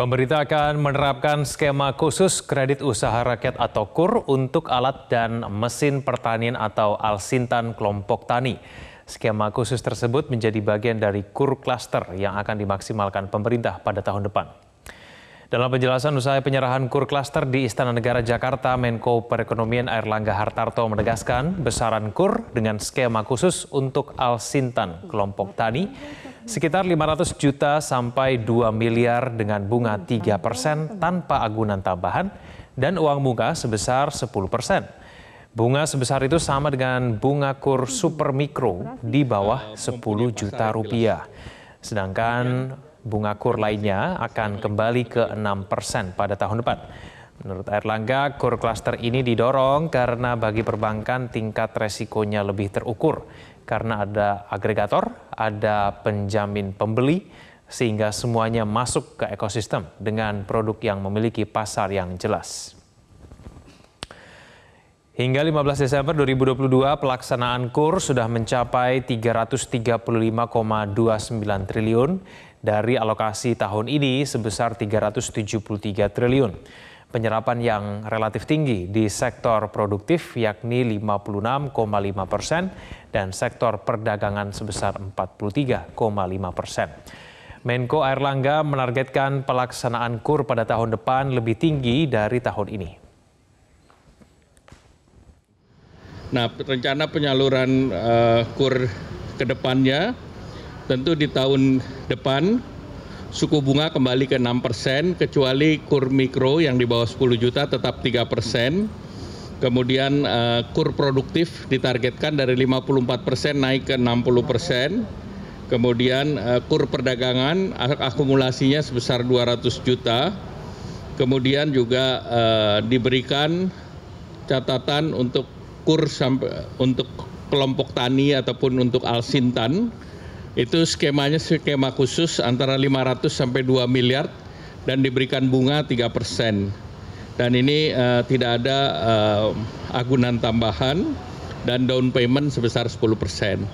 Pemerintah akan menerapkan skema khusus kredit usaha rakyat atau KUR untuk alat dan mesin pertanian atau alsintan kelompok tani. Skema khusus tersebut menjadi bagian dari KUR Cluster yang akan dimaksimalkan pemerintah pada tahun depan. Dalam penjelasan usai penyerahan KUR Cluster di Istana Negara Jakarta, Menko Perekonomian Airlangga Hartarto menegaskan besaran KUR dengan skema khusus untuk alsintan kelompok tani sekitar 500 juta sampai 2 miliar dengan bunga 3 persen tanpa agunan tambahan dan uang muka sebesar 10 persen. Bunga sebesar itu sama dengan bunga kur super mikro di bawah 10 juta rupiah. Sedangkan bunga kur lainnya akan kembali ke 6 persen pada tahun depan. Menurut Erlangga, core cluster ini didorong karena bagi perbankan tingkat resikonya lebih terukur karena ada agregator, ada penjamin pembeli, sehingga semuanya masuk ke ekosistem dengan produk yang memiliki pasar yang jelas. Hingga 15 Desember 2022, pelaksanaan KUR sudah mencapai 335,29 triliun dari alokasi tahun ini sebesar 373 triliun penyerapan yang relatif tinggi di sektor produktif yakni 56,5 persen dan sektor perdagangan sebesar 43,5 persen. Menko Airlangga menargetkan pelaksanaan KUR pada tahun depan lebih tinggi dari tahun ini. Nah, rencana penyaluran uh, KUR ke depannya tentu di tahun depan suku bunga kembali ke 6 persen, kecuali kur mikro yang di bawah 10 juta tetap 3 persen. Kemudian uh, kur produktif ditargetkan dari 54 persen naik ke 60 persen. Kemudian uh, kur perdagangan akumulasinya sebesar 200 juta. Kemudian juga uh, diberikan catatan untuk kur sampai untuk kelompok tani ataupun untuk alsintan itu skemanya skema khusus antara 500 sampai 2 miliar dan diberikan bunga 3 persen. Dan ini uh, tidak ada uh, agunan tambahan dan down payment sebesar 10 persen.